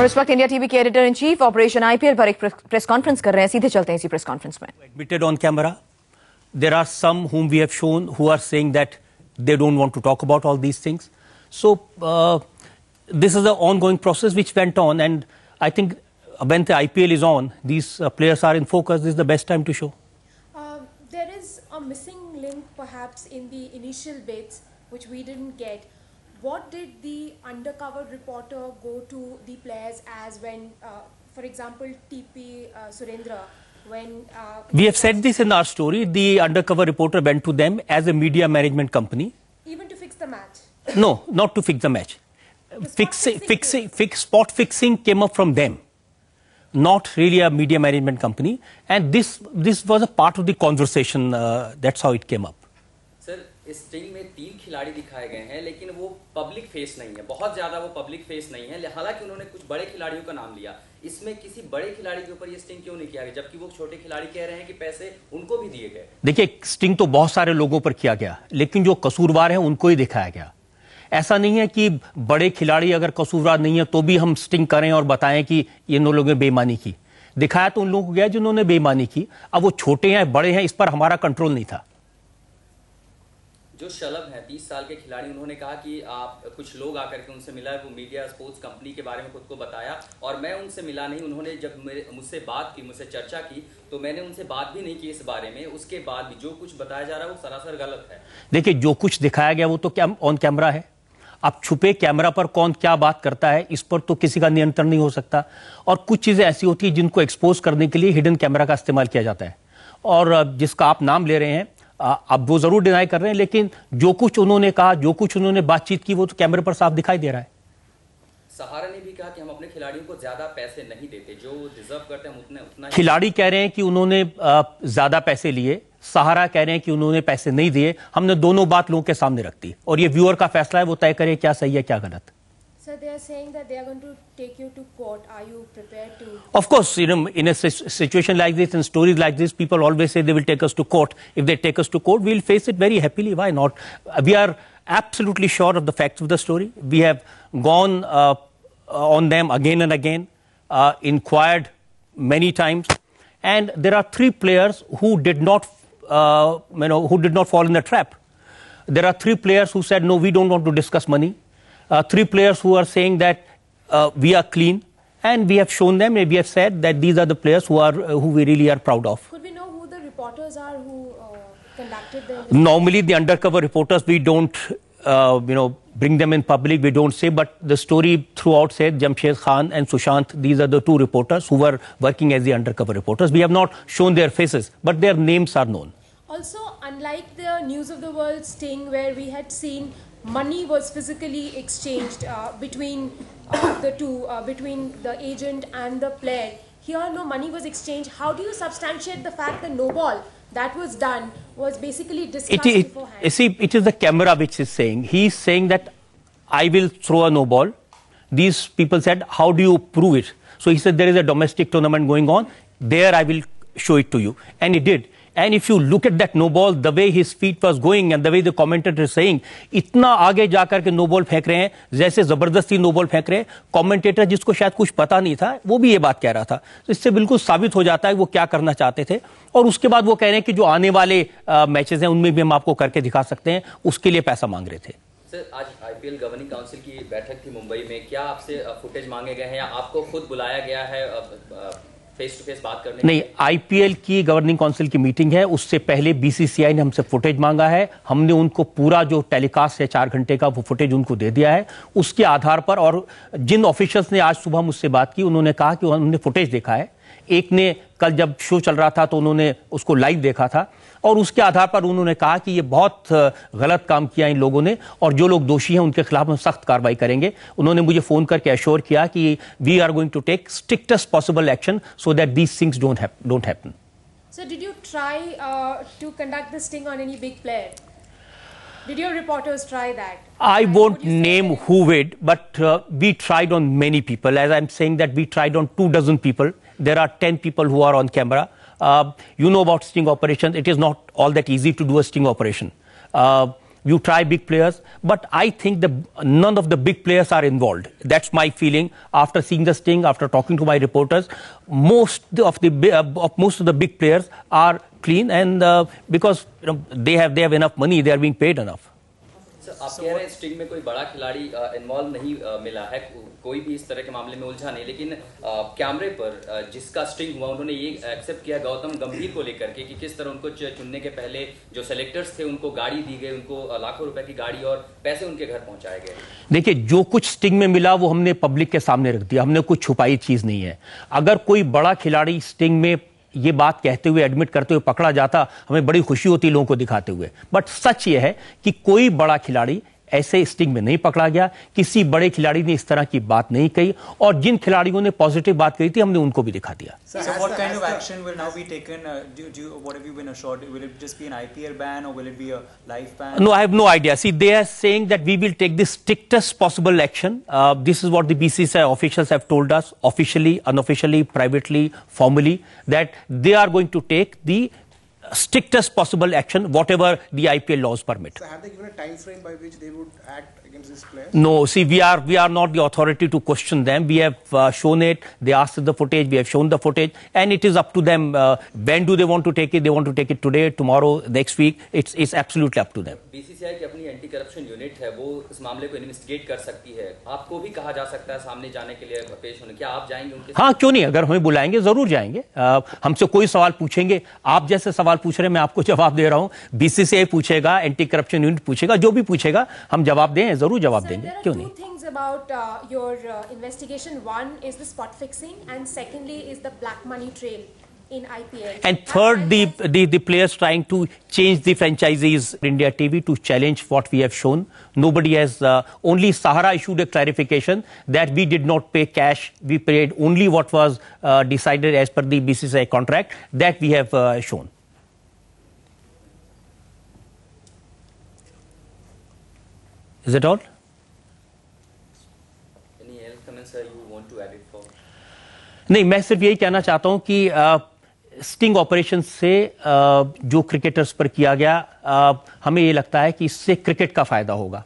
और इस वक्त इंडिया टीवी के editor in chief operation IPL पर एक प्रेस कॉन्फ्रेंस कर रहे हैं सीधे चलते हैं इसी प्रेस कॉन्फ्रेंस में admitted on camera there are some whom we have shown who are saying that they don't want to talk about all these things so this is a ongoing process which went on and I think when the I P L is on these players are in focus this the best time to show there is a missing link perhaps in the initial bits which we didn't get what did the undercover reporter go to the players as when, uh, for example, TP uh, Surendra? When, uh, we have said this in our story, the undercover reporter went to them as a media management company. Even to fix the match? No, not to fix the match. fixing, fixing fix, spot fixing came up from them, not really a media management company. And this, this was a part of the conversation. Uh, that's how it came up. Sting में तीन खिलाड़ी दिखाए गए हैं लेकिन वो public face नहीं है बहुत ज़्यादा वो पब्लिक फेस नहीं है हालांकि उन्होंने कुछ बड़े खिलाड़ियों का नाम लिया इसमें किसी बड़े खिलाड़ी के ऊपर ये स्टिंग क्यों नहीं किया गया जबकि वो छोटे खिलाड़ी कह रहे हैं कि पैसे उनको भी दिए गए देखिए स्टिंग तो बहुत सारे लोगों पर किया गया लेकिन जो कसूरवार है उनको ही दिखाया गया ऐसा नहीं है कि बड़े खिलाड़ी अगर कसूरवार नहीं है तो भी हम स्टिंग करें और बताएं कि इन लोगों ने बेईमानी की दिखाया तो उन लोगों को गया जिन्होंने बेईमानी की अब वो छोटे हैं बड़े हैं इस पर हमारा कंट्रोल नहीं था जो शलभ हैं तीस साल के खिलाड़ी उन्होंने कहा कि आप कुछ लोग आकर के उनसे मिला वो मीडिया स्पोर्ट्स कंपनी के बारे में खुद को बताया और मैं उनसे मिला नहीं उन्होंने जब मेरे मुझसे बात की मुझसे चर्चा की तो मैंने उनसे बात भी नहीं की इस बारे में उसके बाद भी जो कुछ बताया जा रहा है वो सरासर गलत है देखिए जो कुछ दिखाया गया वो तो क्या ऑन कैमरा है अब छुपे कैमरा पर कौन क्या बात करता है इस पर तो किसी का नियंत्रण नहीं हो सकता और कुछ चीज़ें ऐसी होती हैं जिनको एक्सपोज करने के लिए हिडन कैमरा का इस्तेमाल किया जाता है और जिसका आप नाम ले रहे हैं अब वो जरूर डिनाई कर रहे हैं लेकिन जो कुछ उन्होंने कहा जो कुछ उन्होंने बातचीत की वो तो कैमरे पर साफ दिखाई दे रहा है सहारा ने भी कहा कि हम अपने खिलाड़ियों को ज्यादा पैसे नहीं देते जो डिजर्व करते हैं उतने उतना खिलाड़ी कह रहे हैं कि उन्होंने ज्यादा पैसे लिए सहारा कह रहे हैं कि उन्होंने पैसे नहीं दिए हमने दोनों बात लोगों के सामने रख दी और ये व्यूअर का फैसला है वो तय करे क्या सही है क्या गलत they are saying that they are going to take you to court. Are you prepared to? Of course, you know, in a situation like this and stories like this, people always say they will take us to court. If they take us to court, we'll face it very happily. Why not? Uh, we are absolutely sure of the facts of the story. We have gone uh, on them again and again, uh, inquired many times, and there are three players who did not, uh, you know, who did not fall in the trap. There are three players who said, no, we don't want to discuss money uh, three players who are saying that uh, we are clean, and we have shown them, and we have said that these are the players who are uh, who we really are proud of. Could we know who the reporters are who uh, conducted the? Normally, the undercover reporters we don't, uh, you know, bring them in public. We don't say, but the story throughout said Jamshed Khan and Sushant. These are the two reporters who were working as the undercover reporters. We have not shown their faces, but their names are known. Also, unlike the News of the World sting where we had seen money was physically exchanged uh, between uh, the two, uh, between the agent and the player. Here, no money was exchanged. How do you substantiate the fact that no ball that was done was basically discussed beforehand? See, it is the camera which is saying. He is saying that I will throw a no ball. These people said, how do you prove it? So he said, there is a domestic tournament going on. There I will show it to you. And he did. And if you look at that no ball the way his feet was going and the way the commentator saying इतना आगे जाकर के no ball फेंक रहे हैं जैसे जबरदस्ती no ball फेंक रहे हैं कॉमेंटेटर जिसको शायद कुछ पता नहीं था वो भी ये बात कह रहा था तो इससे बिल्कुल साबित हो जाता है वो क्या करना चाहते थे और उसके बाद वो कह रहे हैं कि जो आने वाले मैचेस हैं उनमें भी हम आपको करके दिखा सकते हैं उसके लिए पैसा मांग रहे थे सर आज आईपीएल गवर्निंग काउंसिल की बैठक थी मुंबई में क्या आपसे फुटेज मांगे गए हैं या आपको खुद बुलाया गया है फेस टू फेस बात करने नहीं आईपीएल की गवर्निंग काउंसिल की मीटिंग है उससे पहले बीसीसीआई ने हमसे फुटेज मांगा है हमने उनको पूरा जो टेलीकास्ट है चार घंटे का वो फुटेज उनको दे दिया है उसके आधार पर और जिन ऑफिशियल्स ने आज सुबह मुझसे बात की उन्होंने कहा कि उन्होंने फुटेज देखा है एक ने कल जब शो चल रहा था तो उन्होंने उसको लाइव देखा था और उसके आधार पर उन्होंने कहा कि ये बहुत गलत काम किया इन लोगों ने और जो लोग दोषी हैं उनके खिलाफ हम सख्त कार्रवाई करेंगे उन्होंने मुझे फोन करके एश्योर किया कि we are going to take strictest possible action so that these things don't don't happen So did you try uh, to conduct the sting on any big player? Did your reporters try that? I and won't name who did, but uh, we tried on many people. As I'm saying that we tried on two dozen people. There are 10 people who are on camera. Uh, you know about sting operations. It is not all that easy to do a sting operation. Uh, you try big players, but I think the, none of the big players are involved. That's my feeling after seeing the sting, after talking to my reporters. Most of the uh, most of the big players are clean, and uh, because you know, they have they have enough money, they are being paid enough. तो आप कह रहे हैं string में कोई बड़ा खिलाड़ी involve नहीं मिला है कोई भी इस तरह के मामले में उलझा नहीं लेकिन कैमरे पर जिसका स्ट्रिंग हुआ उन्होंने ये एक्सेप्ट किया गौतम गंभीर को लेकर के कि किस तरह उनको चुनने के पहले जो सेलेक्टर्स थे उनको गाड़ी दी गई उनको लाखों रुपए की गाड़ी और पैसे उनके घर पहुंचाए गए देखिए जो कुछ स्टिंग में मिला वो हमने पब्लिक के सामने रख दिया हमने कुछ छुपाई चीज नहीं है अगर कोई बड़ा खिलाड़ी स्टिंग में ये बात कहते हुए एडमिट करते हुए पकड़ा जाता हमें बड़ी खुशी होती लोगों को दिखाते हुए बट सच ये है कि कोई बड़ा खिलाड़ी ऐसे स्टिंग में नहीं पकड़ा गया किसी बड़े खिलाड़ी ने इस तरह की बात नहीं कही और जिन खिलाड़ियों ने पॉजिटिव बात कही थी हमने उनको भी दिखा दिया no I no idea see they are saying that we will take the strictest possible action this is what the unofficially privately formally that they are going to take the strictest possible action, whatever the IPL laws permit. So have they given a time frame by which they would act against this player? No, see, we are we are not the authority to question them. We have uh, shown it. They asked the footage. We have shown the footage, and it is up to them. Uh, when do they want to take it? They want to take it today, tomorrow, next week. It's it's absolutely up to them. BCCI की अपनी anti corruption unit है, वो इस मामले को investigate कर सकती है. आपको भी कहा जा सकता है सामने जाने के लिए पेश होने. क्या आप जाएंगे उनके? हाँ, क्यों नहीं? अगर हमें बुलाएंगे, जरूर जाएंगे. हमसे कोई सवाल पूछेंगे. आप जैसे सवाल सवाल पूछ रहे हैं मैं आपको जवाब दे रहा हूं बीसीसीआई पूछेगा एंटी करप्शन यूनिट पूछेगा जो भी पूछेगा हम जवाब दें जरूर जवाब देंगे क्यों नहीं things about your investigation one is the spot fixing and secondly is the black money trail in IPL. And third, the, the, the players trying to change the franchises India TV to challenge what we have shown. Nobody has, uh, only Sahara issued a clarification that we did not pay cash. We paid only what was uh, decided as per the BCCI contract that we have uh, shown. Is that all? नहीं मैं सिर्फ यही कहना चाहता हूं कि sting operation से आ, जो क्रिकेटर्स पर किया गया आ, हमें ये लगता है कि इससे क्रिकेट का फायदा होगा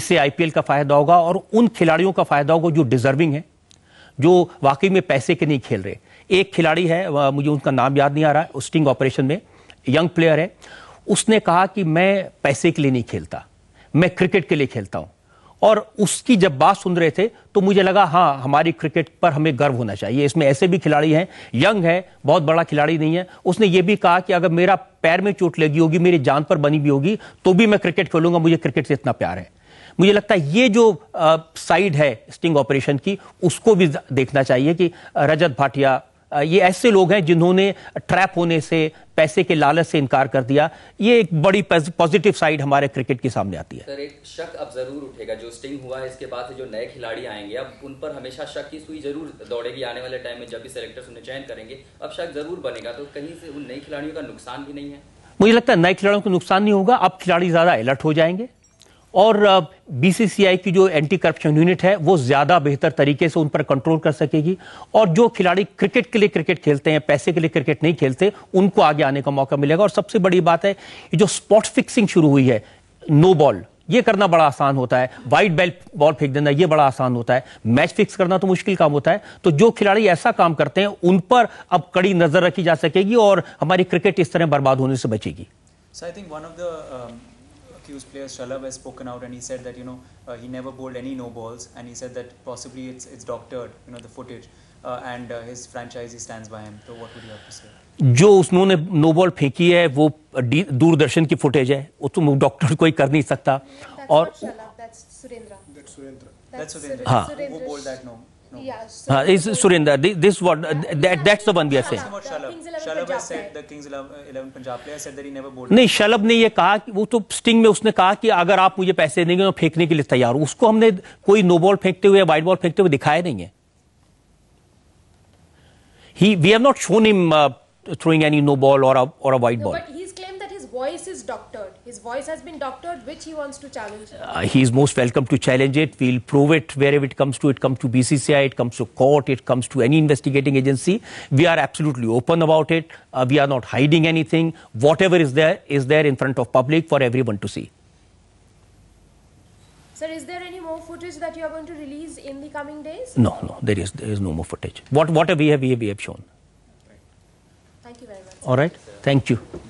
इससे आईपीएल का फायदा होगा और उन खिलाड़ियों का फायदा होगा जो डिजर्विंग है जो वाकई में पैसे के नहीं खेल रहे एक खिलाड़ी है मुझे उनका नाम याद नहीं आ रहा है स्टिंग ऑपरेशन में यंग प्लेयर है उसने कहा कि मैं पैसे के लिए नहीं खेलता मैं क्रिकेट के लिए खेलता हूं और उसकी जब बात सुन रहे थे तो मुझे लगा हाँ हमारी क्रिकेट पर हमें गर्व होना चाहिए इसमें ऐसे भी खिलाड़ी हैं यंग है बहुत बड़ा खिलाड़ी नहीं है उसने ये भी कहा कि अगर मेरा पैर में चोट लगी होगी मेरी जान पर बनी भी होगी तो भी मैं क्रिकेट खेलूंगा मुझे क्रिकेट से इतना प्यार है मुझे लगता है ये जो साइड है स्टिंग ऑपरेशन की उसको भी देखना चाहिए कि रजत भाटिया ये ऐसे लोग हैं जिन्होंने ट्रैप होने से पैसे के लालच से इनकार कर दिया ये एक बड़ी पॉजिटिव साइड हमारे क्रिकेट के सामने आती है सर एक शक अब जरूर उठेगा जो स्टिंग हुआ है इसके बाद से जो नए खिलाड़ी आएंगे अब उन पर हमेशा शक की सुई जरूर दौड़ेगी आने वाले टाइम में जब भी सिलेक्टर्स उन्हें चयन करेंगे अब शक जरूर बनेगा तो कहीं से उन नए खिलाड़ियों का नुकसान भी नहीं है मुझे लगता है नए खिलाड़ियों को नुकसान नहीं होगा अब खिलाड़ी ज्यादा अलर्ट हो जाएंगे और बीसीसीआई की जो एंटी करप्शन यूनिट है वो ज़्यादा बेहतर तरीके से उन पर कंट्रोल कर सकेगी और जो खिलाड़ी क्रिकेट के लिए क्रिकेट खेलते हैं पैसे के लिए क्रिकेट नहीं खेलते उनको आगे आने का मौका मिलेगा और सबसे बड़ी बात है ये जो स्पॉट फिक्सिंग शुरू हुई है नो बॉल ये करना बड़ा आसान होता है वाइट बेल बॉल फेंक देना ये बड़ा आसान होता है मैच फिक्स करना तो मुश्किल काम होता है तो जो खिलाड़ी ऐसा काम करते हैं उन पर अब कड़ी नजर रखी जा सकेगी और हमारी क्रिकेट इस तरह बर्बाद होने से बचेगी Syracuse player Shalab has spoken out and he said that you know uh, he never bowled any no balls and he said that possibly it's it's doctored you know the footage uh, and uh, his franchisee stands by him. So what would you have to say? जो उन्होंने no ball फेंकी है वो दूरदर्शन की footage है वो तो doctor कोई कर नहीं सकता और हाँ Yeah, so uh, is Surinder. This, this what yeah, uh, that, that's the one we are saying. Shalab has said the Kings 11 Punjab player said that he never bowled. नहीं शलभ ने ये कहा कि वो तो स्टिंग में उसने कहा कि अगर आप मुझे पैसे देंगे मैं फेंकने के लिए तैयार हूं उसको हमने कोई नो बॉल फेंकते हुए वाइड बॉल फेंकते हुए दिखाया नहीं है ही we have not shown him throwing any no ball और a wide ball voice is doctored. His voice has been doctored, which he wants to challenge. Uh, he is most welcome to challenge it. We'll prove it wherever it comes to. It comes to BCCI, it comes to court, it comes to any investigating agency. We are absolutely open about it. Uh, we are not hiding anything. Whatever is there is there in front of public for everyone to see. Sir, is there any more footage that you are going to release in the coming days? No, no, there is there is no more footage. What what we have we have, we have shown. Thank you very much. All right. Thank you.